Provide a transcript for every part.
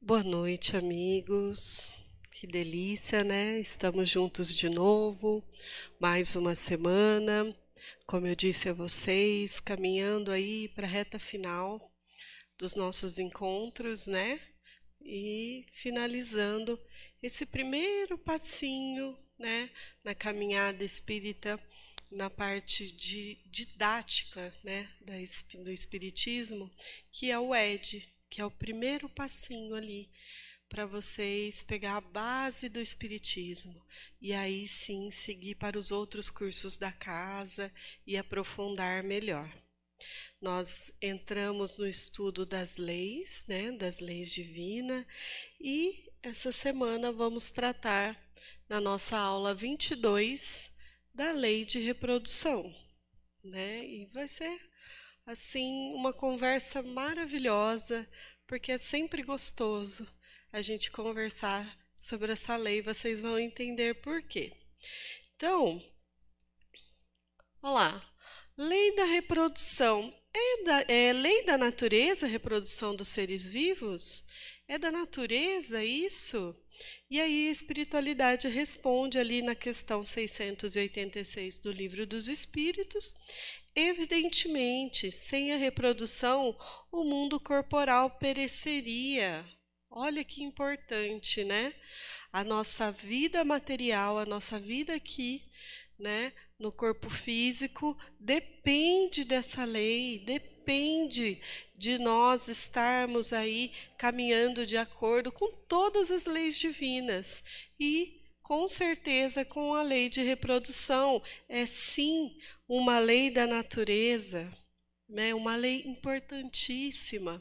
Boa noite, amigos. Que delícia, né? Estamos juntos de novo, mais uma semana. Como eu disse a vocês, caminhando aí para a reta final dos nossos encontros, né? E finalizando esse primeiro passinho, né, na caminhada espírita, na parte de didática, né, do espiritismo, que é o ED, que é o primeiro passinho ali para vocês pegar a base do espiritismo e aí sim seguir para os outros cursos da casa e aprofundar melhor. Nós entramos no estudo das leis, né, das leis divinas, e essa semana vamos tratar na nossa aula 22 da lei de reprodução, né? E vai ser assim, uma conversa maravilhosa, porque é sempre gostoso a gente conversar sobre essa lei, vocês vão entender por quê. Então, olá, lei da reprodução é, da, é lei da natureza, reprodução dos seres vivos? É da natureza isso? E aí a espiritualidade responde ali na questão 686 do Livro dos Espíritos. Evidentemente, sem a reprodução, o mundo corporal pereceria. Olha que importante, né? A nossa vida material, a nossa vida aqui, né, no corpo físico, depende dessa lei, depende de nós estarmos aí caminhando de acordo com todas as leis divinas. E, com certeza, com a lei de reprodução, é sim uma lei da natureza, né? uma lei importantíssima.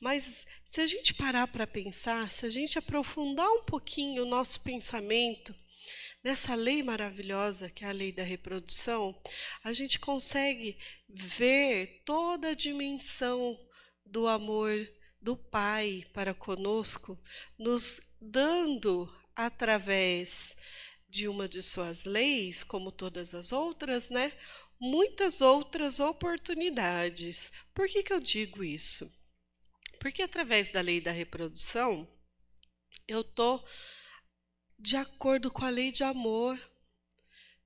Mas se a gente parar para pensar, se a gente aprofundar um pouquinho o nosso pensamento, Nessa lei maravilhosa, que é a lei da reprodução, a gente consegue ver toda a dimensão do amor do Pai para conosco, nos dando através de uma de suas leis, como todas as outras, né? Muitas outras oportunidades. Por que, que eu digo isso? Porque através da lei da reprodução, eu tô de acordo com a lei de amor,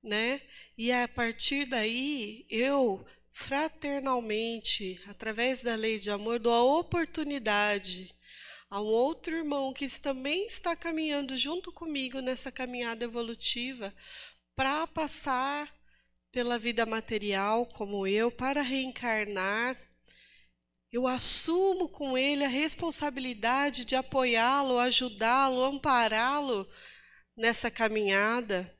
né? E a partir daí eu fraternalmente, através da lei de amor, dou a oportunidade a um outro irmão que também está caminhando junto comigo nessa caminhada evolutiva para passar pela vida material como eu, para reencarnar. Eu assumo com ele a responsabilidade de apoiá-lo, ajudá-lo, ampará-lo nessa caminhada.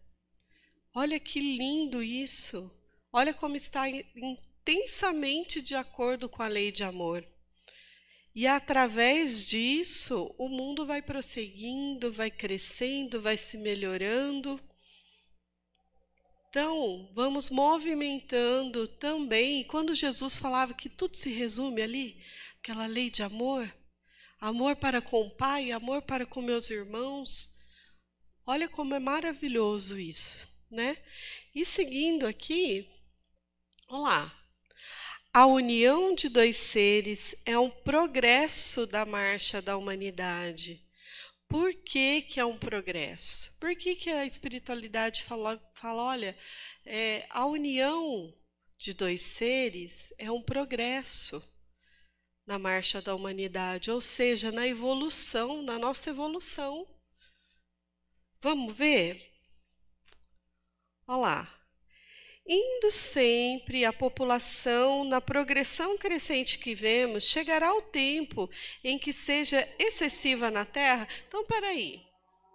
Olha que lindo isso! Olha como está intensamente de acordo com a lei de amor. E através disso, o mundo vai prosseguindo, vai crescendo, vai se melhorando. Então, vamos movimentando também. Quando Jesus falava que tudo se resume ali, aquela lei de amor, amor para com o Pai, amor para com meus irmãos. Olha como é maravilhoso isso, né? E seguindo aqui, Vamos lá. A união de dois seres é um progresso da marcha da humanidade. Por que, que é um progresso? Por que, que a espiritualidade fala, fala olha, é, a união de dois seres é um progresso na marcha da humanidade, ou seja, na evolução, na nossa evolução. Vamos ver? Olha lá. Indo sempre a população na progressão crescente que vemos, chegará o tempo em que seja excessiva na terra. Então, peraí.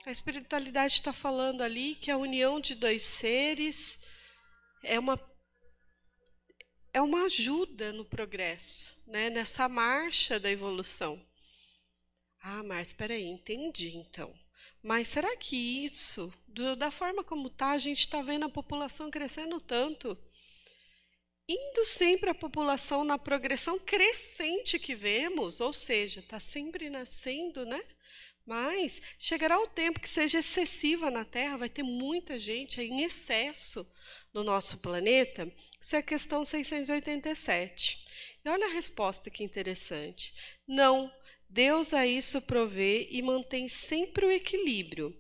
A espiritualidade está falando ali que a união de dois seres é uma é uma ajuda no progresso, né? nessa marcha da evolução. Ah, mas peraí, entendi então. Mas será que isso, do, da forma como está, a gente está vendo a população crescendo tanto? Indo sempre a população na progressão crescente que vemos, ou seja, está sempre nascendo, né? Mas chegará o tempo que seja excessiva na Terra, vai ter muita gente em excesso no nosso planeta. Isso é a questão 687. E olha a resposta que interessante. Não Deus a isso provê e mantém sempre o equilíbrio.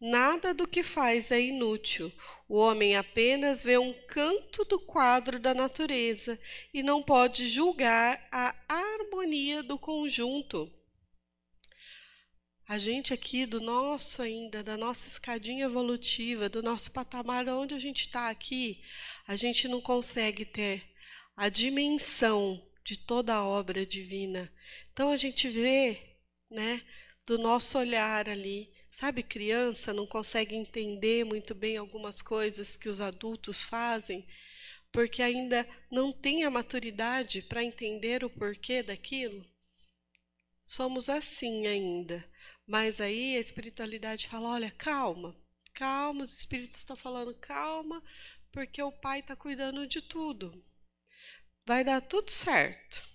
Nada do que faz é inútil. O homem apenas vê um canto do quadro da natureza e não pode julgar a harmonia do conjunto. A gente aqui do nosso ainda, da nossa escadinha evolutiva, do nosso patamar onde a gente está aqui, a gente não consegue ter a dimensão de toda a obra divina, então a gente vê, né, do nosso olhar ali, sabe, criança não consegue entender muito bem algumas coisas que os adultos fazem, porque ainda não tem a maturidade para entender o porquê daquilo. Somos assim ainda. Mas aí a espiritualidade fala: olha, calma, calma, os espíritos estão falando calma, porque o pai está cuidando de tudo. Vai dar tudo certo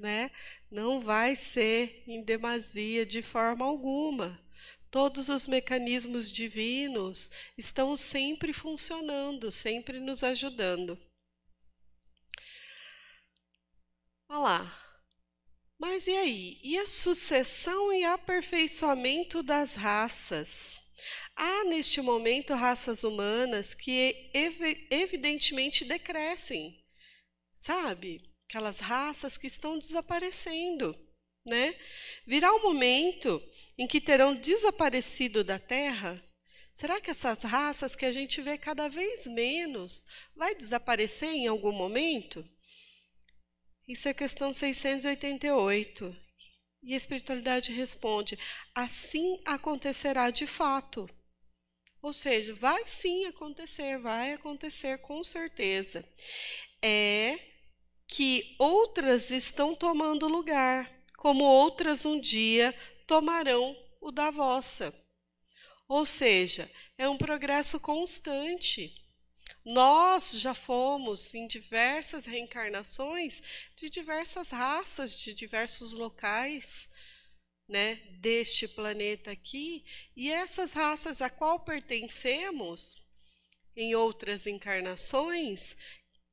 né? Não vai ser em demasia de forma alguma. Todos os mecanismos divinos estão sempre funcionando, sempre nos ajudando. Olha lá. Mas e aí? E a sucessão e aperfeiçoamento das raças? Há neste momento raças humanas que ev evidentemente decrescem, sabe? aquelas raças que estão desaparecendo. Né? Virá um momento em que terão desaparecido da terra? Será que essas raças que a gente vê cada vez menos vai desaparecer em algum momento? Isso é questão 688. E a espiritualidade responde: assim acontecerá de fato. Ou seja, vai sim acontecer, vai acontecer com certeza. É que outras estão tomando lugar, como outras um dia tomarão o da vossa. Ou seja, é um progresso constante. Nós já fomos em diversas reencarnações de diversas raças, de diversos locais, né, deste planeta aqui, e essas raças a qual pertencemos em outras encarnações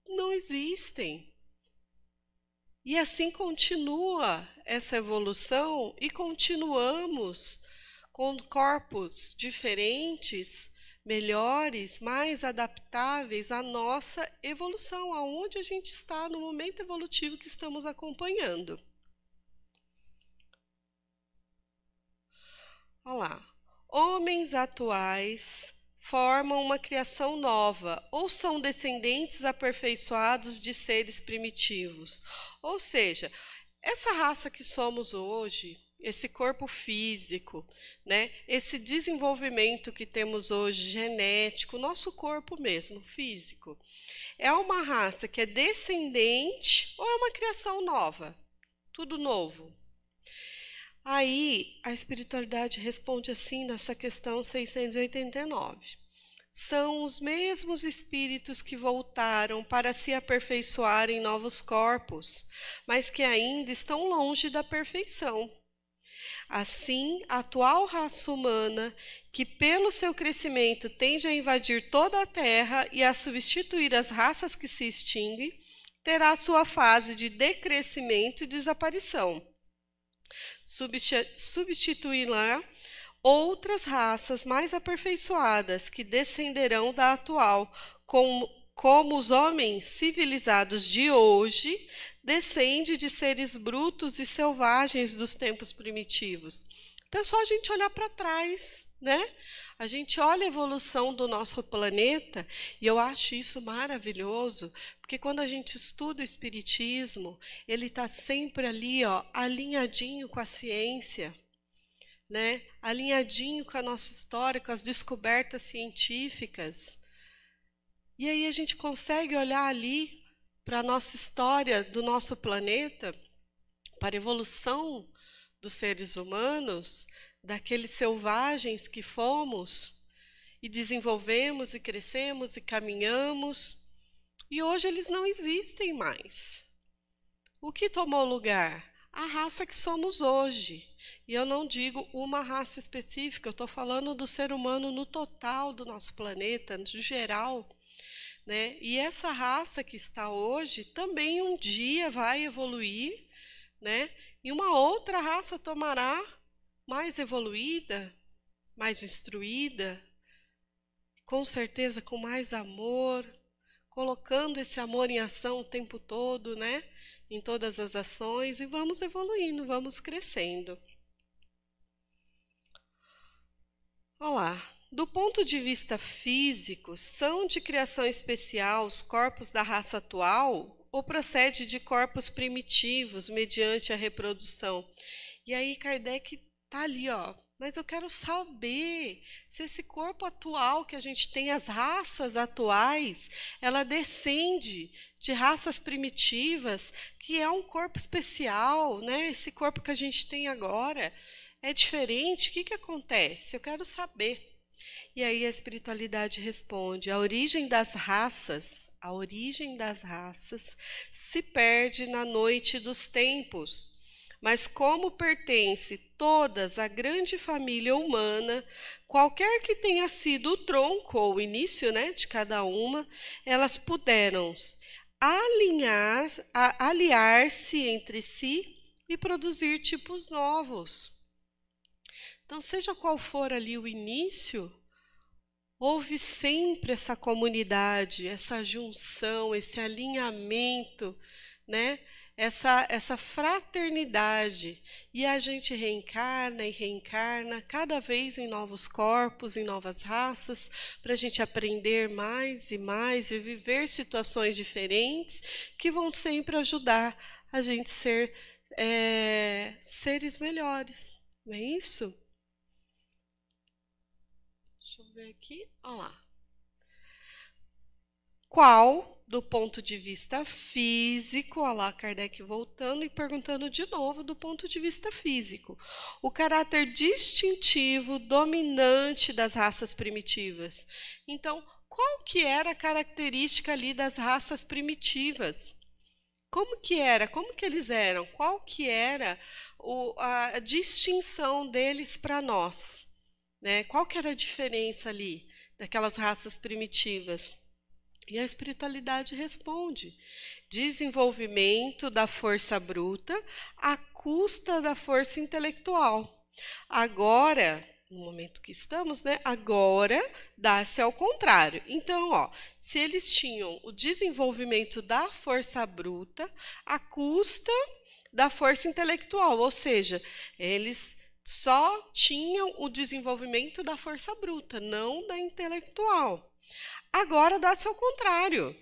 não existem. E assim continua essa evolução e continuamos com corpos diferentes, melhores, mais adaptáveis à nossa evolução, aonde a gente está no momento evolutivo que estamos acompanhando. Olá, Homens atuais formam uma criação nova, ou são descendentes aperfeiçoados de seres primitivos. Ou seja, essa raça que somos hoje, esse corpo físico, né? Esse desenvolvimento que temos hoje genético, nosso corpo mesmo, físico. É uma raça que é descendente ou é uma criação nova? Tudo novo. Aí a espiritualidade responde assim nessa questão 689. São os mesmos espíritos que voltaram para se aperfeiçoar em novos corpos, mas que ainda estão longe da perfeição. Assim, a atual raça humana, que pelo seu crescimento tende a invadir toda a Terra e a substituir as raças que se extinguem, terá sua fase de decrescimento e desaparição lá outras raças mais aperfeiçoadas que descenderão da atual, como, como os homens civilizados de hoje descende de seres brutos e selvagens dos tempos primitivos. Então é só a gente olhar para trás, né? A gente olha a evolução do nosso planeta e eu acho isso maravilhoso, porque quando a gente estuda o Espiritismo, ele está sempre ali, ó, alinhadinho com a ciência, né? alinhadinho com a nossa história, com as descobertas científicas. E aí a gente consegue olhar ali para a nossa história do nosso planeta, para a evolução dos seres humanos, daqueles selvagens que fomos e desenvolvemos e crescemos e caminhamos e hoje eles não existem mais. O que tomou lugar? A raça que somos hoje. E eu não digo uma raça específica, eu estou falando do ser humano no total do nosso planeta, no geral. Né? E essa raça que está hoje também um dia vai evoluir, né? e uma outra raça tomará mais evoluída, mais instruída, com certeza com mais amor, colocando esse amor em ação o tempo todo, né? Em todas as ações e vamos evoluindo, vamos crescendo. Olá. Do ponto de vista físico, são de criação especial os corpos da raça atual ou procede de corpos primitivos mediante a reprodução? E aí Kardec tá ali, ó, mas eu quero saber se esse corpo atual que a gente tem, as raças atuais, ela descende de raças primitivas, que é um corpo especial, né? Esse corpo que a gente tem agora é diferente. O que, que acontece? Eu quero saber. E aí a espiritualidade responde: a origem das raças, a origem das raças se perde na noite dos tempos. Mas como pertence todas à grande família humana, qualquer que tenha sido o tronco ou o início né, de cada uma, elas puderam aliar-se entre si e produzir tipos novos. Então, seja qual for ali o início, houve sempre essa comunidade, essa junção, esse alinhamento, né? essa, essa fraternidade. E a gente reencarna e reencarna, cada vez em novos corpos, em novas raças, para a gente aprender mais e mais e viver situações diferentes que vão sempre ajudar a gente ser é, seres melhores. Não é isso? Deixa eu ver aqui. Olha lá. Qual do ponto de vista físico, a lá Kardec voltando e perguntando de novo do ponto de vista físico, o caráter distintivo dominante das raças primitivas. Então, qual que era a característica ali das raças primitivas? Como que era? Como que eles eram? Qual que era o, a distinção deles para nós? Né? Qual que era a diferença ali daquelas raças primitivas? E a espiritualidade responde: desenvolvimento da força bruta à custa da força intelectual. Agora, no momento que estamos, né? Agora dá-se ao contrário. Então, ó, se eles tinham o desenvolvimento da força bruta à custa da força intelectual, ou seja, eles só tinham o desenvolvimento da força bruta, não da intelectual. Agora dá-se ao contrário.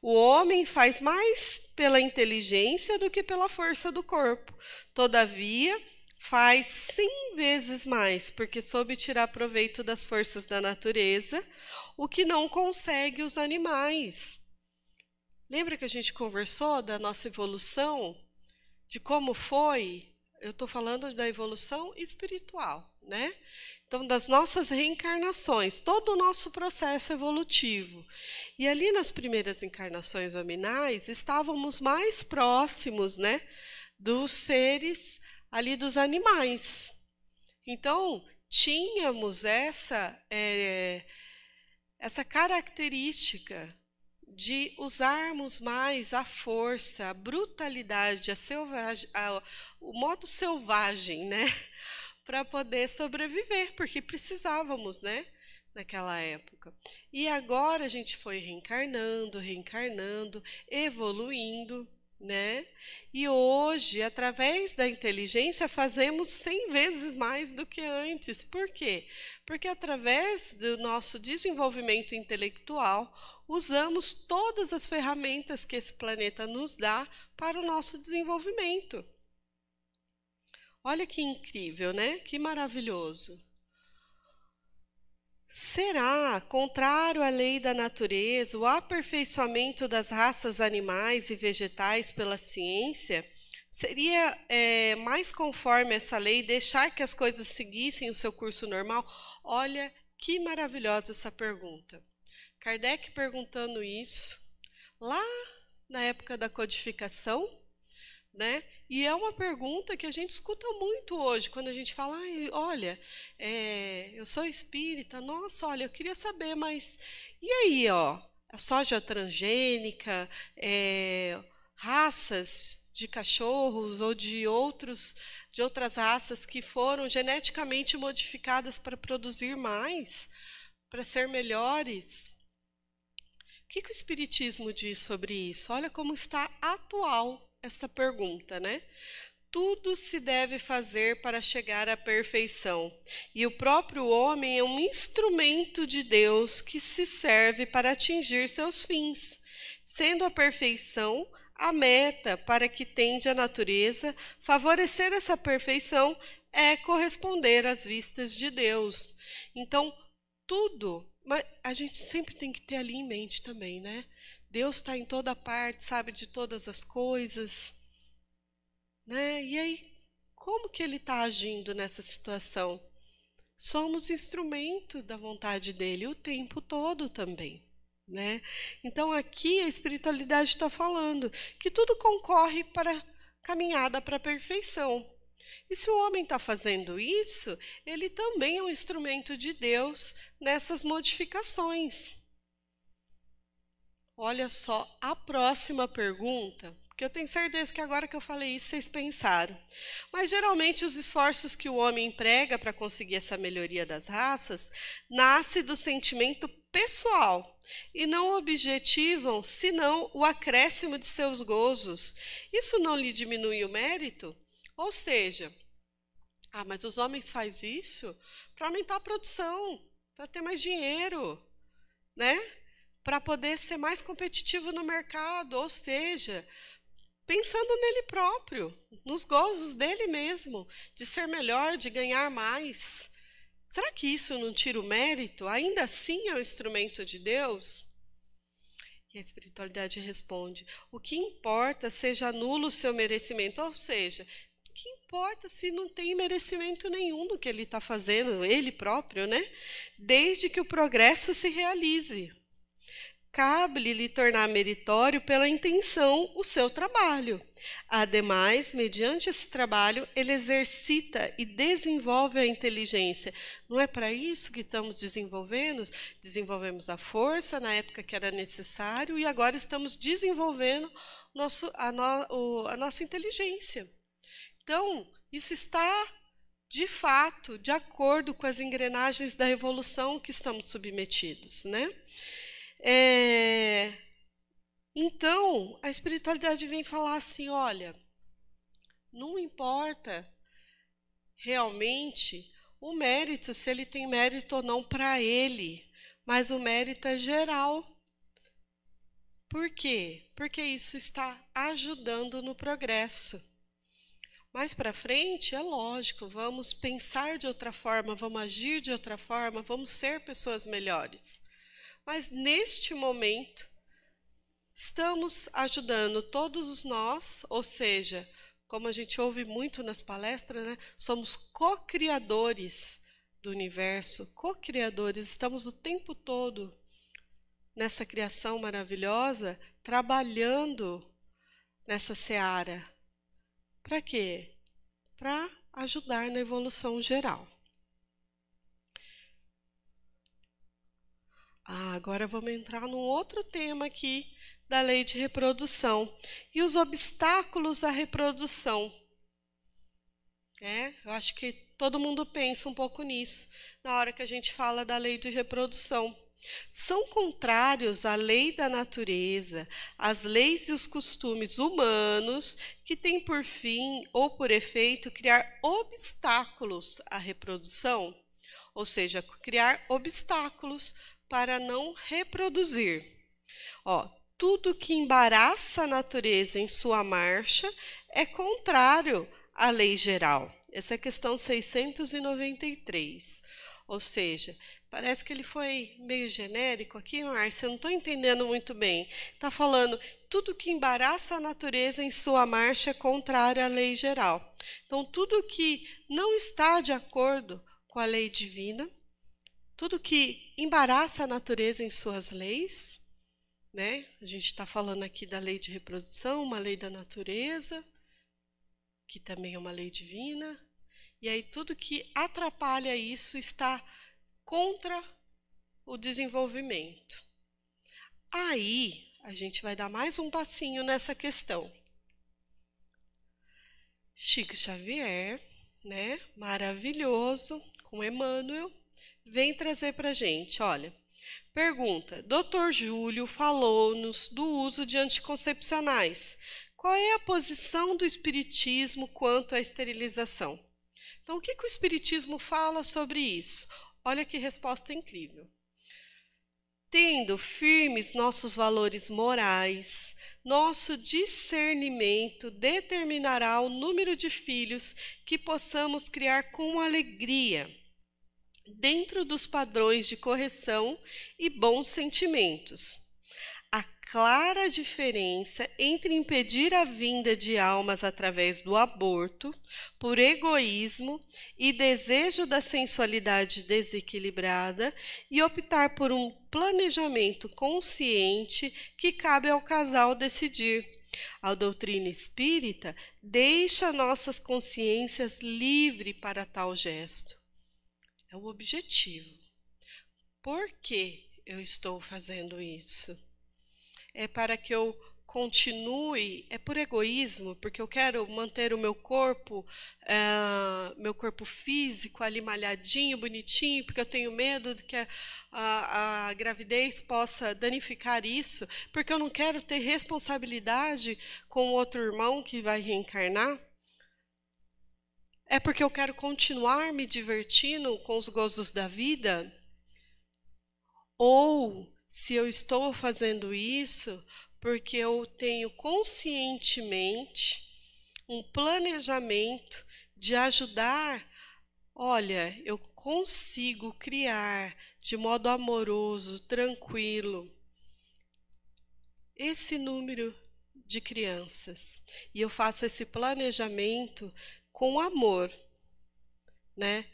O homem faz mais pela inteligência do que pela força do corpo. Todavia, faz cem vezes mais, porque soube tirar proveito das forças da natureza, o que não consegue os animais. Lembra que a gente conversou da nossa evolução? De como foi? Eu estou falando da evolução espiritual, né? Então, das nossas reencarnações, todo o nosso processo evolutivo. E ali nas primeiras encarnações hominais, estávamos mais próximos né, dos seres ali dos animais. Então, tínhamos essa, é, essa característica de usarmos mais a força, a brutalidade, a selvagem, a, o modo selvagem, né? para poder sobreviver, porque precisávamos, né? Naquela época. E agora a gente foi reencarnando, reencarnando, evoluindo, né? E hoje, através da inteligência, fazemos 100 vezes mais do que antes. Por quê? Porque através do nosso desenvolvimento intelectual, usamos todas as ferramentas que esse planeta nos dá para o nosso desenvolvimento. Olha que incrível, né? Que maravilhoso. Será, contrário à lei da natureza, o aperfeiçoamento das raças animais e vegetais pela ciência? Seria é, mais conforme essa lei deixar que as coisas seguissem o seu curso normal? Olha que maravilhosa essa pergunta. Kardec perguntando isso lá na época da codificação, né? E é uma pergunta que a gente escuta muito hoje, quando a gente fala, olha, é, eu sou espírita, nossa, olha, eu queria saber, mas e aí, ó, a soja transgênica, é, raças de cachorros ou de outros de outras raças que foram geneticamente modificadas para produzir mais, para ser melhores. O que, que o espiritismo diz sobre isso? Olha como está atual essa pergunta, né? Tudo se deve fazer para chegar à perfeição, e o próprio homem é um instrumento de Deus que se serve para atingir seus fins, sendo a perfeição a meta para que tende a natureza, favorecer essa perfeição é corresponder às vistas de Deus. Então, tudo, mas a gente sempre tem que ter ali em mente também, né? Deus está em toda parte, sabe de todas as coisas. Né? E aí, como que ele está agindo nessa situação? Somos instrumento da vontade dele o tempo todo também. Né? Então, aqui a espiritualidade está falando que tudo concorre para a caminhada para a perfeição. E se o homem está fazendo isso, ele também é um instrumento de Deus nessas modificações. Olha só a próxima pergunta, porque eu tenho certeza que agora que eu falei isso, vocês pensaram. Mas geralmente os esforços que o homem emprega para conseguir essa melhoria das raças nasce do sentimento pessoal e não objetivam senão o acréscimo de seus gozos. Isso não lhe diminui o mérito? Ou seja, ah, mas os homens faz isso para aumentar a produção, para ter mais dinheiro, né? para poder ser mais competitivo no mercado, ou seja, pensando nele próprio, nos gozos dele mesmo, de ser melhor, de ganhar mais. Será que isso não tira o mérito? Ainda assim é um instrumento de Deus? E a espiritualidade responde: o que importa seja nulo o seu merecimento, ou seja, o que importa se não tem merecimento nenhum no que ele está fazendo, ele próprio, né? Desde que o progresso se realize cabe-lhe tornar meritório pela intenção o seu trabalho. Ademais, mediante esse trabalho, ele exercita e desenvolve a inteligência. Não é para isso que estamos desenvolvendo? Desenvolvemos a força na época que era necessário e agora estamos desenvolvendo nosso, a, no, o, a nossa inteligência. Então, isso está de fato de acordo com as engrenagens da evolução que estamos submetidos, né? É... Então, a espiritualidade vem falar assim: olha, não importa realmente o mérito, se ele tem mérito ou não para ele, mas o mérito é geral. Por quê? Porque isso está ajudando no progresso. Mais para frente, é lógico, vamos pensar de outra forma, vamos agir de outra forma, vamos ser pessoas melhores. Mas neste momento, estamos ajudando todos nós, ou seja, como a gente ouve muito nas palestras, né, somos co-criadores do universo, co-criadores, estamos o tempo todo nessa criação maravilhosa, trabalhando nessa seara. Para quê? Para ajudar na evolução geral. Ah, agora vamos entrar num outro tema aqui da lei de reprodução e os obstáculos à reprodução. É, eu acho que todo mundo pensa um pouco nisso na hora que a gente fala da lei de reprodução. São contrários à lei da natureza, às leis e os costumes humanos que têm por fim ou por efeito criar obstáculos à reprodução, ou seja, criar obstáculos para não reproduzir. Ó, tudo que embaraça a natureza em sua marcha é contrário à lei geral. Essa é a questão 693. Ou seja, parece que ele foi meio genérico aqui, Márcia, eu não estou entendendo muito bem. Está falando tudo que embaraça a natureza em sua marcha é contrário à lei geral. Então, tudo que não está de acordo com a lei divina tudo que embaraça a natureza em suas leis, né? A gente está falando aqui da lei de reprodução, uma lei da natureza, que também é uma lei divina. E aí tudo que atrapalha isso está contra o desenvolvimento. Aí a gente vai dar mais um passinho nessa questão. Chico Xavier, né? Maravilhoso com Emmanuel, vem trazer para a gente, olha. Pergunta: Doutor Júlio falou-nos do uso de anticoncepcionais. Qual é a posição do Espiritismo quanto à esterilização? Então, o que, que o Espiritismo fala sobre isso? Olha que resposta incrível. Tendo firmes nossos valores morais, nosso discernimento determinará o número de filhos que possamos criar com alegria dentro dos padrões de correção e bons sentimentos. A clara diferença entre impedir a vinda de almas através do aborto, por egoísmo e desejo da sensualidade desequilibrada, e optar por um planejamento consciente que cabe ao casal decidir. A doutrina espírita deixa nossas consciências livres para tal gesto o objetivo. Por que eu estou fazendo isso? É para que eu continue, é por egoísmo, porque eu quero manter o meu corpo, uh, meu corpo físico ali malhadinho, bonitinho, porque eu tenho medo de que a, a, a gravidez possa danificar isso, porque eu não quero ter responsabilidade com o outro irmão que vai reencarnar. É porque eu quero continuar me divertindo com os gozos da vida? Ou se eu estou fazendo isso porque eu tenho conscientemente um planejamento de ajudar. Olha, eu consigo criar de modo amoroso, tranquilo, esse número de crianças. E eu faço esse planejamento com amor, né?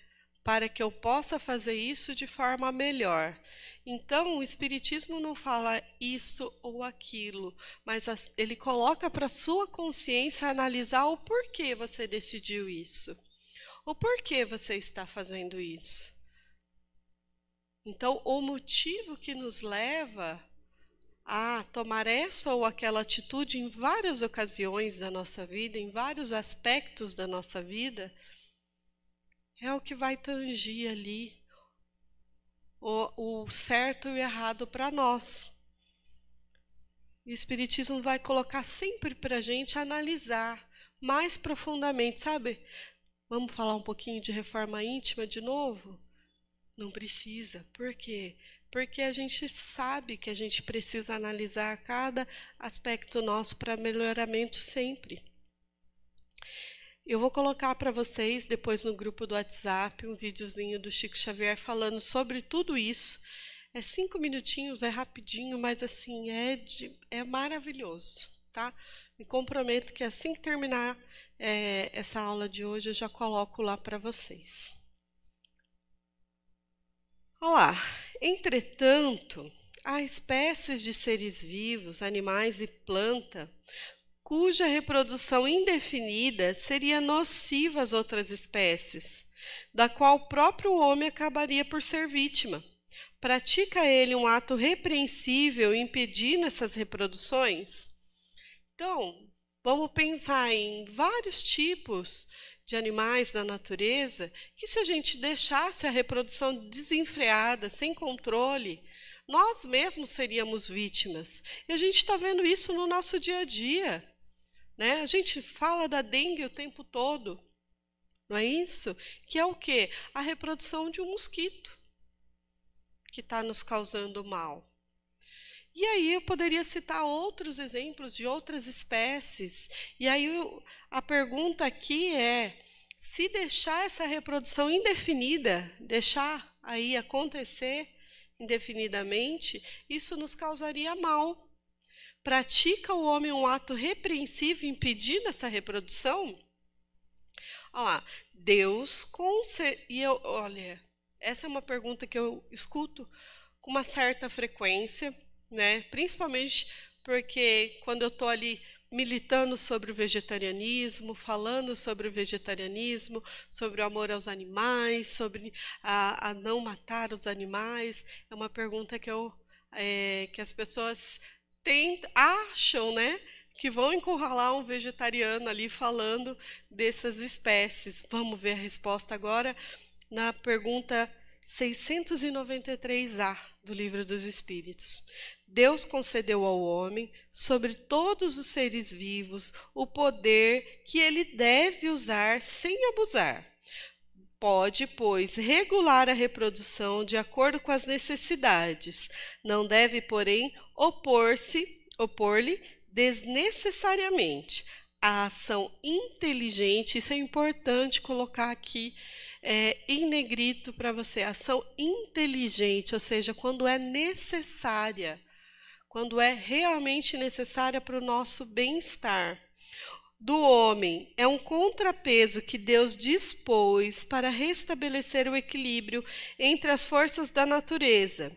Para que eu possa fazer isso de forma melhor. Então, o Espiritismo não fala isso ou aquilo, mas ele coloca para sua consciência analisar o porquê você decidiu isso, o porquê você está fazendo isso. Então, o motivo que nos leva a tomar essa ou aquela atitude em várias ocasiões da nossa vida, em vários aspectos da nossa vida, é o que vai tangir ali o, o certo e o errado para nós. O Espiritismo vai colocar sempre para a gente analisar mais profundamente, sabe? Vamos falar um pouquinho de reforma íntima de novo? Não precisa, porque porque a gente sabe que a gente precisa analisar cada aspecto nosso para melhoramento sempre. Eu vou colocar para vocês depois no grupo do WhatsApp um videozinho do Chico Xavier falando sobre tudo isso. É cinco minutinhos, é rapidinho, mas assim é de, é maravilhoso, tá? Me comprometo que assim que terminar é, essa aula de hoje eu já coloco lá para vocês. Olá. Entretanto, há espécies de seres vivos, animais e planta cuja reprodução indefinida seria nociva às outras espécies, da qual o próprio homem acabaria por ser vítima. Pratica ele um ato repreensível impedindo essas reproduções? Então, vamos pensar em vários tipos de animais da natureza, que se a gente deixasse a reprodução desenfreada, sem controle, nós mesmos seríamos vítimas. E a gente está vendo isso no nosso dia a dia. Né? A gente fala da dengue o tempo todo, não é isso? Que é o quê? A reprodução de um mosquito que está nos causando mal. E aí eu poderia citar outros exemplos de outras espécies. E aí a pergunta aqui é: se deixar essa reprodução indefinida, deixar aí acontecer indefinidamente, isso nos causaria mal. Pratica o homem um ato repreensivo impedindo essa reprodução? Olha lá, Deus concede. E eu, olha, essa é uma pergunta que eu escuto com uma certa frequência né? Principalmente porque quando eu estou ali militando sobre o vegetarianismo, falando sobre o vegetarianismo, sobre o amor aos animais, sobre a, a não matar os animais, é uma pergunta que eu é, que as pessoas acham, né? que vão encurralar um vegetariano ali falando dessas espécies. Vamos ver a resposta agora na pergunta 693A do Livro dos Espíritos. Deus concedeu ao homem, sobre todos os seres vivos, o poder que ele deve usar sem abusar. Pode, pois, regular a reprodução de acordo com as necessidades. Não deve, porém, opor-se, opor-lhe desnecessariamente. A ação inteligente, isso é importante colocar aqui é, em negrito para você, ação inteligente, ou seja, quando é necessária quando é realmente necessária para o nosso bem-estar. Do homem é um contrapeso que Deus dispôs para restabelecer o equilíbrio entre as forças da natureza.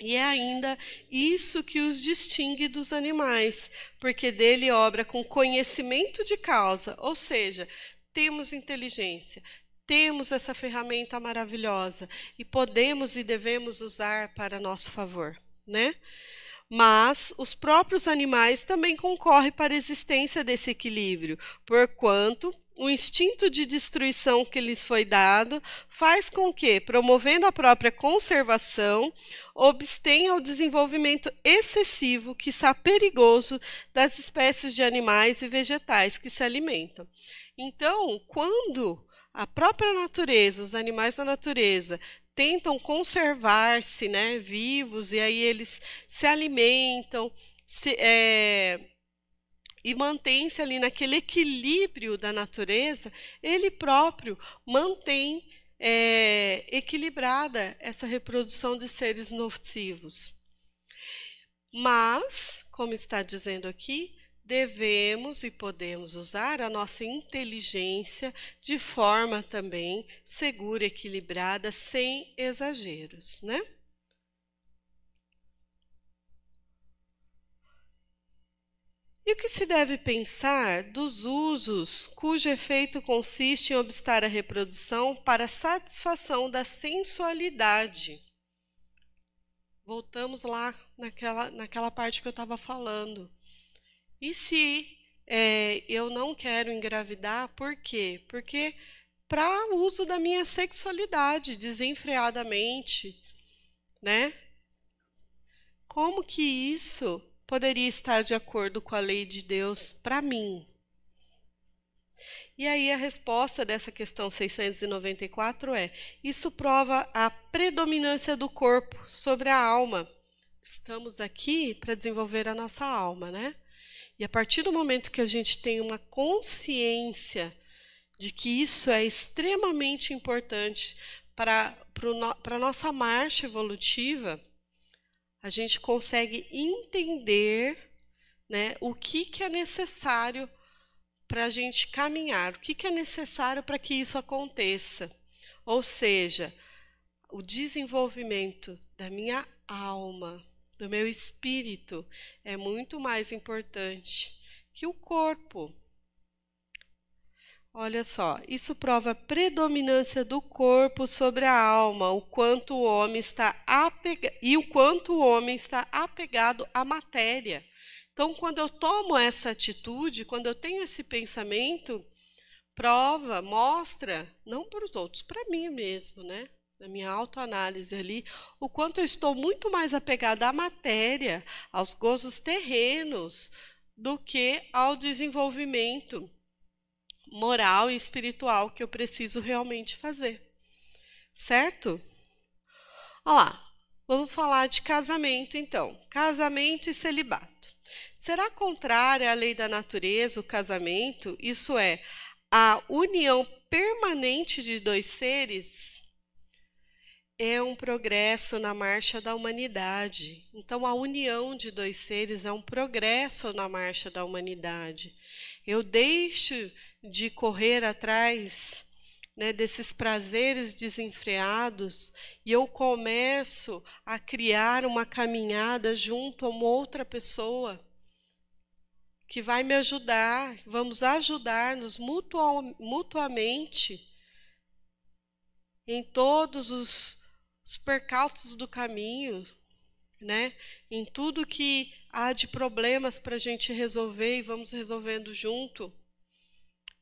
E é ainda isso que os distingue dos animais, porque dele obra com conhecimento de causa, ou seja, temos inteligência, temos essa ferramenta maravilhosa e podemos e devemos usar para nosso favor, né? mas os próprios animais também concorrem para a existência desse equilíbrio, porquanto o instinto de destruição que lhes foi dado faz com que, promovendo a própria conservação, obstenha o desenvolvimento excessivo, que está perigoso, das espécies de animais e vegetais que se alimentam. Então, quando a própria natureza, os animais da natureza, tentam conservar-se né, vivos, e aí eles se alimentam se, é, e mantém-se ali naquele equilíbrio da natureza, ele próprio mantém é, equilibrada essa reprodução de seres nocivos. Mas, como está dizendo aqui, devemos e podemos usar a nossa inteligência de forma também segura, equilibrada, sem exageros, né? E o que se deve pensar dos usos cujo efeito consiste em obstar a reprodução para a satisfação da sensualidade? Voltamos lá naquela, naquela parte que eu estava falando e se é, eu não quero engravidar, por quê? Porque para uso da minha sexualidade desenfreadamente, né? Como que isso poderia estar de acordo com a lei de Deus para mim? E aí a resposta dessa questão 694 é: isso prova a predominância do corpo sobre a alma. Estamos aqui para desenvolver a nossa alma, né? E a partir do momento que a gente tem uma consciência de que isso é extremamente importante para, para a nossa marcha evolutiva, a gente consegue entender né, o que, que é necessário para a gente caminhar, o que, que é necessário para que isso aconteça. Ou seja, o desenvolvimento da minha alma do meu espírito é muito mais importante que o corpo. Olha só, isso prova a predominância do corpo sobre a alma, o quanto o homem está apega e o quanto o homem está apegado à matéria. Então, quando eu tomo essa atitude, quando eu tenho esse pensamento, prova, mostra, não para os outros, para mim mesmo, né? na minha autoanálise ali, o quanto eu estou muito mais apegada à matéria, aos gozos terrenos, do que ao desenvolvimento moral e espiritual que eu preciso realmente fazer. Certo? Olha lá, vamos falar de casamento então. Casamento e celibato. Será contrária à lei da natureza o casamento, isso é, a união permanente de dois seres? é um progresso na marcha da humanidade. Então, a união de dois seres é um progresso na marcha da humanidade. Eu deixo de correr atrás né, desses prazeres desenfreados e eu começo a criar uma caminhada junto a uma outra pessoa que vai me ajudar, vamos ajudar-nos mutuamente em todos os os percalços do caminho, né? Em tudo que há de problemas para a gente resolver e vamos resolvendo junto.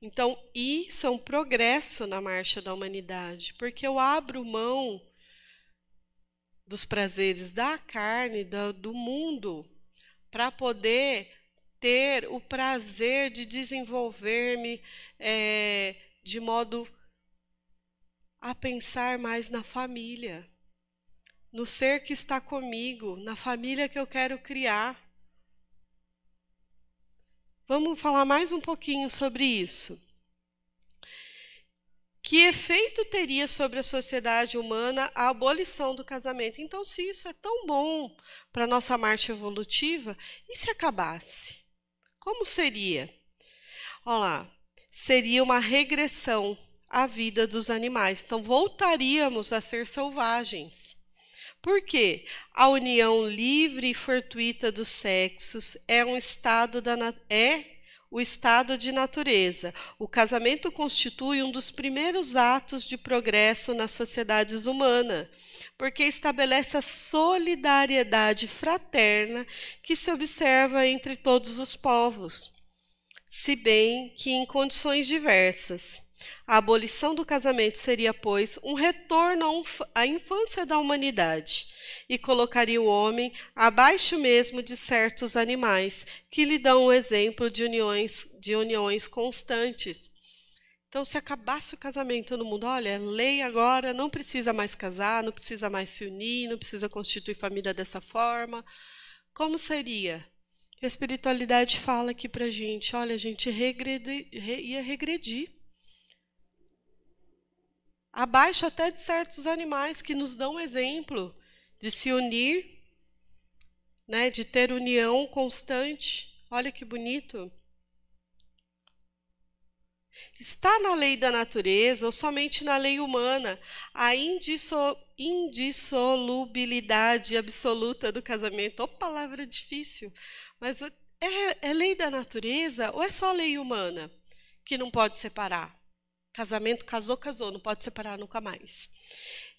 Então, isso é um progresso na marcha da humanidade, porque eu abro mão dos prazeres da carne, da, do mundo, para poder ter o prazer de desenvolver-me é, de modo a pensar mais na família no ser que está comigo, na família que eu quero criar. Vamos falar mais um pouquinho sobre isso. Que efeito teria sobre a sociedade humana a abolição do casamento? Então, se isso é tão bom para a nossa marcha evolutiva, e se acabasse? Como seria? Olha lá, seria uma regressão à vida dos animais. Então, voltaríamos a ser selvagens. Por quê? A união livre e fortuita dos sexos é um estado da é o estado de natureza. O casamento constitui um dos primeiros atos de progresso nas sociedades humanas, porque estabelece a solidariedade fraterna que se observa entre todos os povos, se bem que em condições diversas. A abolição do casamento seria, pois, um retorno à infância da humanidade e colocaria o homem abaixo mesmo de certos animais, que lhe dão o exemplo de uniões, de uniões constantes. Então, se acabasse o casamento no mundo, olha, lei agora, não precisa mais casar, não precisa mais se unir, não precisa constituir família dessa forma, como seria? A espiritualidade fala aqui para gente, olha, a gente regredi, re, ia regredir abaixo até de certos animais que nos dão exemplo de se unir, né, de ter união constante. Olha que bonito. Está na lei da natureza ou somente na lei humana a indisso, indissolubilidade absoluta do casamento? Ou palavra difícil, mas é, é lei da natureza ou é só lei humana que não pode separar? Casamento, casou, casou, não pode separar nunca mais.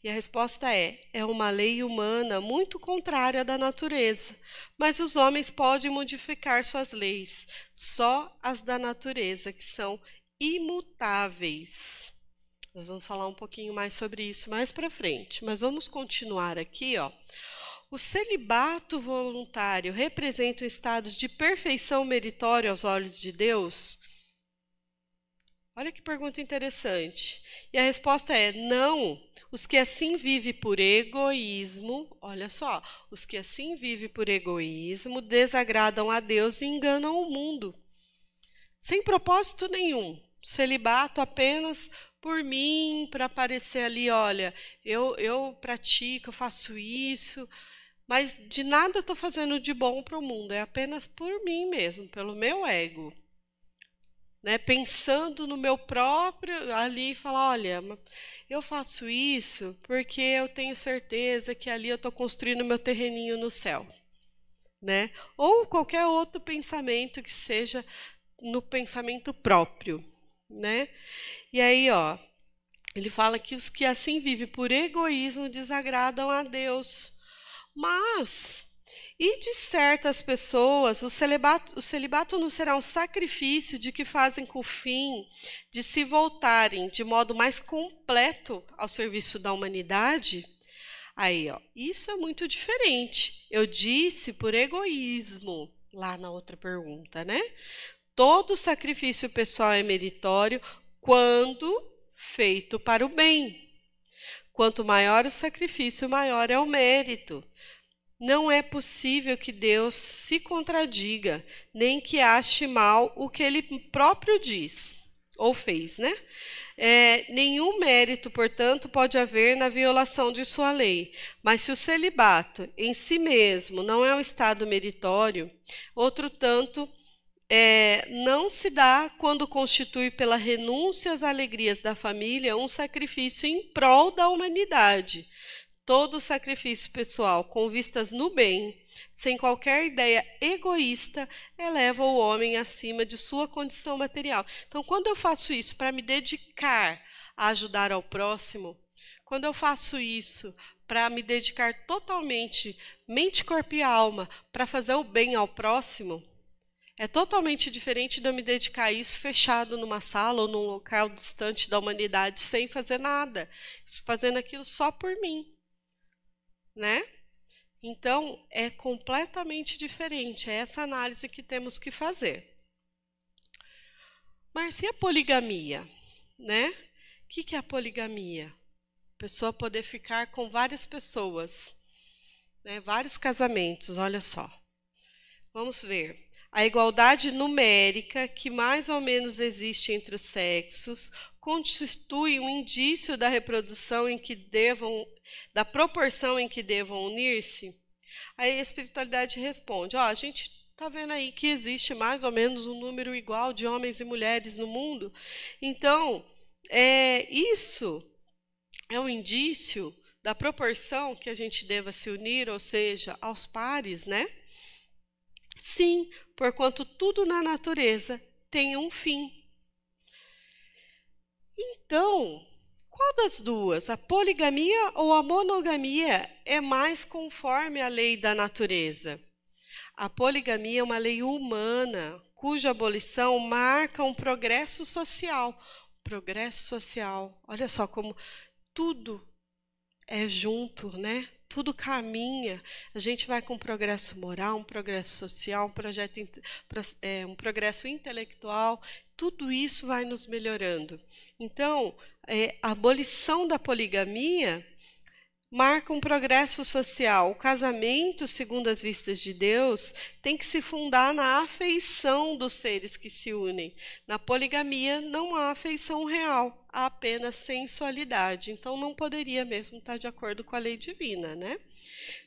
E a resposta é: é uma lei humana muito contrária da natureza, mas os homens podem modificar suas leis, só as da natureza, que são imutáveis. Nós vamos falar um pouquinho mais sobre isso mais para frente, mas vamos continuar aqui, ó. O celibato voluntário representa um estado de perfeição meritório aos olhos de Deus? Olha que pergunta interessante. E a resposta é não. Os que assim vivem por egoísmo, olha só, os que assim vivem por egoísmo desagradam a Deus e enganam o mundo. Sem propósito nenhum. Celibato apenas por mim, para aparecer ali, olha, eu, eu pratico, eu faço isso, mas de nada estou fazendo de bom para o mundo, é apenas por mim mesmo, pelo meu ego né, pensando no meu próprio ali e falar, olha, eu faço isso porque eu tenho certeza que ali eu estou construindo meu terreninho no céu, né? Ou qualquer outro pensamento que seja no pensamento próprio, né? E aí, ó, ele fala que os que assim vivem por egoísmo desagradam a Deus, mas e de certas pessoas, o celibato, o celibato não será um sacrifício de que fazem com o fim de se voltarem de modo mais completo ao serviço da humanidade? Aí, ó, isso é muito diferente. Eu disse por egoísmo, lá na outra pergunta, né? Todo sacrifício pessoal é meritório quando feito para o bem. Quanto maior o sacrifício, maior é o mérito. Não é possível que Deus se contradiga, nem que ache mal o que ele próprio diz ou fez, né? É, nenhum mérito, portanto, pode haver na violação de sua lei. Mas se o celibato em si mesmo não é um estado meritório, outro tanto é, não se dá quando constitui pela renúncia às alegrias da família um sacrifício em prol da humanidade, todo sacrifício pessoal com vistas no bem, sem qualquer ideia egoísta, eleva o homem acima de sua condição material. Então, quando eu faço isso para me dedicar a ajudar ao próximo, quando eu faço isso para me dedicar totalmente, mente, corpo e alma, para fazer o bem ao próximo, é totalmente diferente de eu me dedicar a isso fechado numa sala ou num local distante da humanidade sem fazer nada, fazendo aquilo só por mim né? Então, é completamente diferente, é essa análise que temos que fazer. Mas e a poligamia, né? O que, que é a poligamia? A pessoa poder ficar com várias pessoas, né? vários casamentos, olha só. Vamos ver. A igualdade numérica que mais ou menos existe entre os sexos constitui um indício da reprodução em que devam da proporção em que devam unir-se? Aí a espiritualidade responde: ó, oh, a gente está vendo aí que existe mais ou menos um número igual de homens e mulheres no mundo. Então, é, isso é um indício da proporção que a gente deva se unir, ou seja, aos pares, né? Sim, porquanto tudo na natureza tem um fim. Então, qual das duas, a poligamia ou a monogamia, é mais conforme à lei da natureza? A poligamia é uma lei humana, cuja abolição marca um progresso social. Progresso social. Olha só como tudo é junto, né? Tudo caminha. A gente vai com um progresso moral, um progresso social, um, projeto, é, um progresso intelectual. Tudo isso vai nos melhorando. Então, é, a abolição da poligamia marca um progresso social. O casamento, segundo as vistas de Deus, tem que se fundar na afeição dos seres que se unem. Na poligamia não há afeição real a apenas sensualidade. Então, não poderia mesmo estar de acordo com a lei divina, né?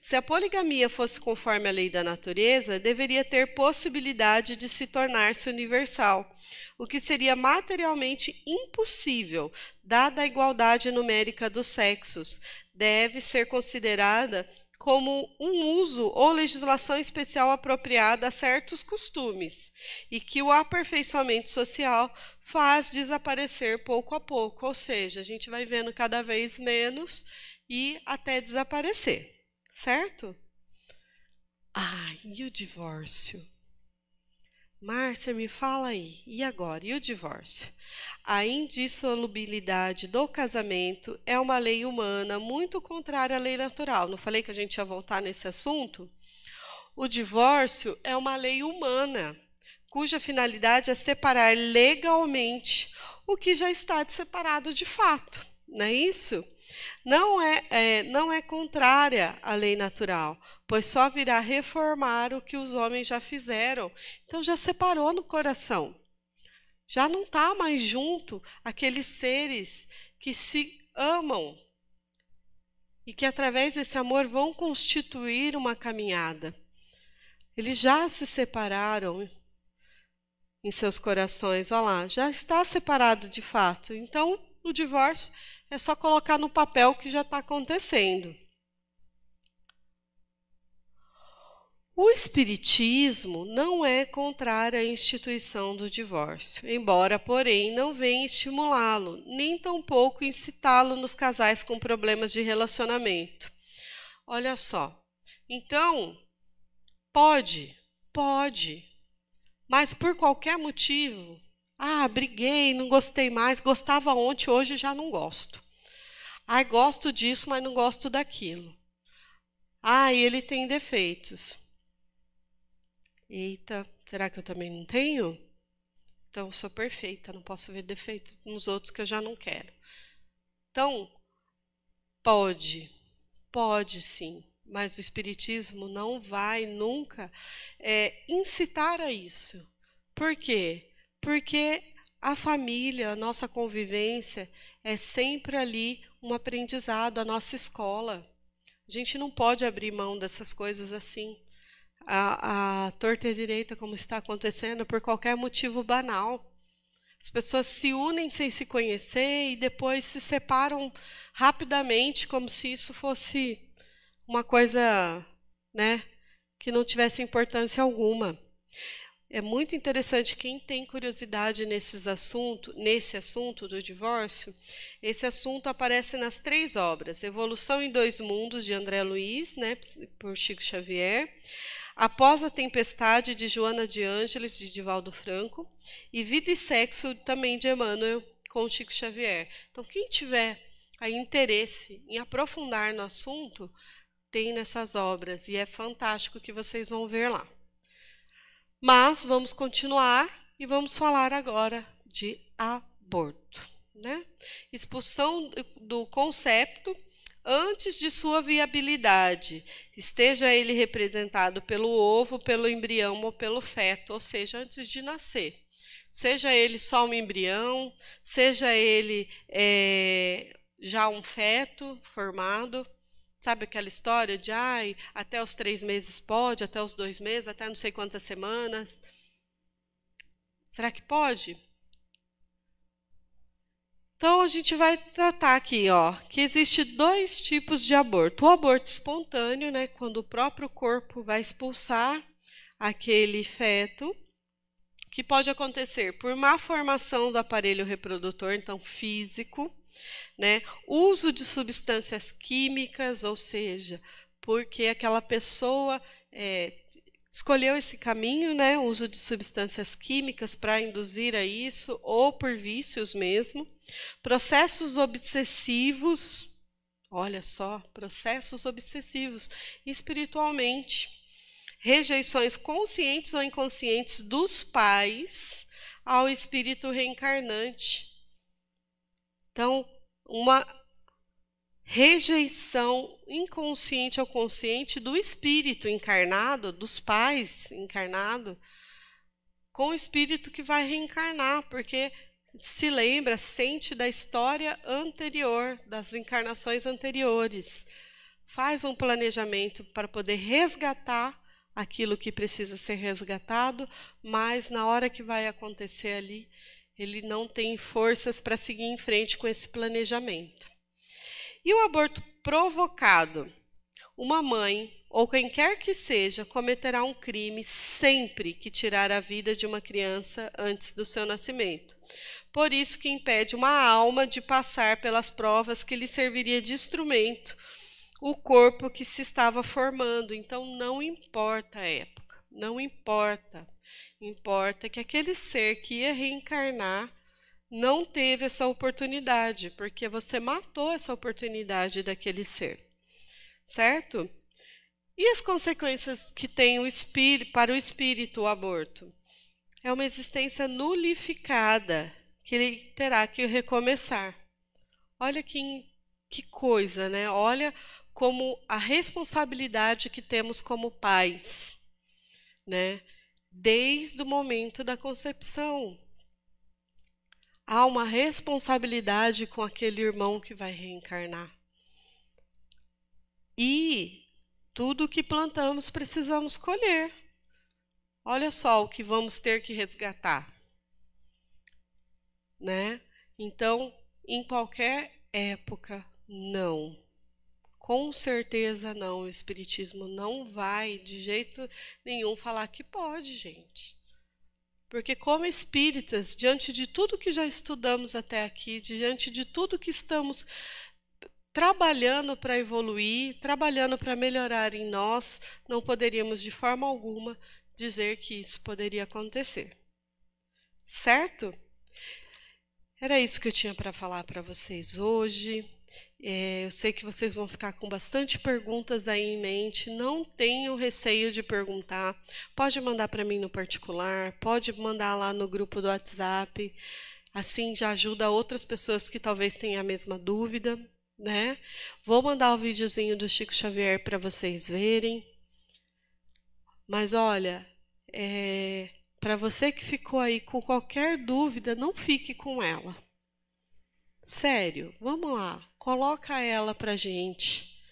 Se a poligamia fosse conforme a lei da natureza, deveria ter possibilidade de se tornar-se universal, o que seria materialmente impossível, dada a igualdade numérica dos sexos. Deve ser considerada como um uso ou legislação especial apropriada a certos costumes, e que o aperfeiçoamento social faz desaparecer pouco a pouco, ou seja, a gente vai vendo cada vez menos e até desaparecer, certo? Ah, e o divórcio? Márcia, me fala aí, e agora? E o divórcio? A indissolubilidade do casamento é uma lei humana muito contrária à lei natural. Não falei que a gente ia voltar nesse assunto? O divórcio é uma lei humana, cuja finalidade é separar legalmente o que já está separado de fato, não é isso? não é, é, não é contrária à lei natural, pois só virá reformar o que os homens já fizeram. Então já separou no coração. Já não está mais junto aqueles seres que se amam e que através desse amor vão constituir uma caminhada. Eles já se separaram em seus corações, olha lá, já está separado de fato. Então, o divórcio é só colocar no papel o que já está acontecendo. O Espiritismo não é contrário à instituição do divórcio, embora, porém, não venha estimulá-lo, nem tampouco incitá-lo nos casais com problemas de relacionamento. Olha só. Então, pode, pode, mas por qualquer motivo, ah, briguei, não gostei mais, gostava ontem, hoje já não gosto. Ah, gosto disso, mas não gosto daquilo. Ah, ele tem defeitos. Eita, será que eu também não tenho? Então, eu sou perfeita, não posso ver defeitos nos outros que eu já não quero. Então, pode, pode sim, mas o Espiritismo não vai nunca é, incitar a isso. Por quê? Porque a família, a nossa convivência é sempre ali um aprendizado, a nossa escola. A gente não pode abrir mão dessas coisas assim. A, a torta e a direita, como está acontecendo, por qualquer motivo banal. As pessoas se unem sem se conhecer e depois se separam rapidamente, como se isso fosse uma coisa né, que não tivesse importância alguma. É muito interessante quem tem curiosidade nesses assunto, nesse assunto do divórcio. Esse assunto aparece nas três obras: Evolução em Dois Mundos de André Luiz, né, por Chico Xavier, Após a Tempestade de Joana de Ângeles de Divaldo Franco e Vida e Sexo também de Emmanuel com Chico Xavier. Então, quem tiver aí interesse em aprofundar no assunto, tem nessas obras e é fantástico que vocês vão ver lá. Mas vamos continuar e vamos falar agora de aborto, né? Expulsão do concepto antes de sua viabilidade, esteja ele representado pelo ovo, pelo embrião ou pelo feto, ou seja, antes de nascer. Seja ele só um embrião, seja ele é, já um feto formado. Sabe aquela história de, ai, até os três meses pode, até os dois meses, até não sei quantas semanas. Será que pode? Então a gente vai tratar aqui, ó, que existe dois tipos de aborto. O aborto espontâneo, né, quando o próprio corpo vai expulsar aquele feto, que pode acontecer por má formação do aparelho reprodutor, então físico, né? Uso de substâncias químicas, ou seja, porque aquela pessoa é, escolheu esse caminho, né? Uso de substâncias químicas para induzir a isso, ou por vícios mesmo. Processos obsessivos, olha só, processos obsessivos, espiritualmente rejeições conscientes ou inconscientes dos pais ao espírito reencarnante. Então, uma rejeição inconsciente ao consciente do espírito encarnado, dos pais encarnado, com o espírito que vai reencarnar, porque se lembra, sente da história anterior, das encarnações anteriores. Faz um planejamento para poder resgatar aquilo que precisa ser resgatado, mas na hora que vai acontecer ali, ele não tem forças para seguir em frente com esse planejamento. E o aborto provocado? Uma mãe ou quem quer que seja cometerá um crime sempre que tirar a vida de uma criança antes do seu nascimento. Por isso que impede uma alma de passar pelas provas que lhe serviria de instrumento o corpo que se estava formando. Então não importa a época, não importa Importa que aquele ser que ia reencarnar não teve essa oportunidade, porque você matou essa oportunidade daquele ser. Certo? E as consequências que tem o espírito, para o espírito o aborto? É uma existência nulificada, que ele terá que recomeçar. Olha que, que coisa, né? Olha como a responsabilidade que temos como pais, né? desde o momento da concepção. Há uma responsabilidade com aquele irmão que vai reencarnar. E tudo o que plantamos precisamos colher. Olha só o que vamos ter que resgatar. Né? Então, em qualquer época, não. Com certeza não, o Espiritismo não vai de jeito nenhum falar que pode, gente. Porque, como espíritas, diante de tudo que já estudamos até aqui, diante de tudo que estamos trabalhando para evoluir, trabalhando para melhorar em nós, não poderíamos de forma alguma dizer que isso poderia acontecer. Certo? Era isso que eu tinha para falar para vocês hoje. É, eu sei que vocês vão ficar com bastante perguntas aí em mente. Não tenham receio de perguntar. Pode mandar para mim no particular, pode mandar lá no grupo do WhatsApp. Assim já ajuda outras pessoas que talvez tenham a mesma dúvida, né? Vou mandar o videozinho do Chico Xavier para vocês verem. Mas olha, é, eh, para você que ficou aí com qualquer dúvida, não fique com ela. Sério, vamos lá. Coloca ela para gente.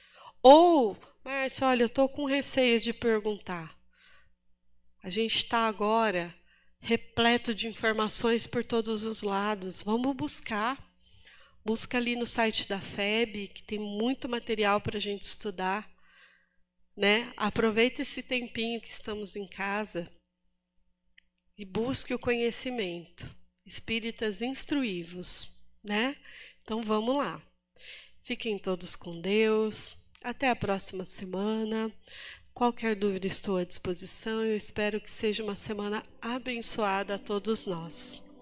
Ou, Márcia, olha, eu estou com receio de perguntar. A gente está agora repleto de informações por todos os lados. Vamos buscar. Busca ali no site da FEB, que tem muito material para a gente estudar. Né? Aproveita esse tempinho que estamos em casa e busque o conhecimento. Espíritas instruivos, né? Então vamos lá. Fiquem todos com Deus. Até a próxima semana. Qualquer dúvida, estou à disposição. Eu espero que seja uma semana abençoada a todos nós.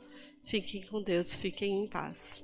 Fiquem com Deus, fiquem em paz.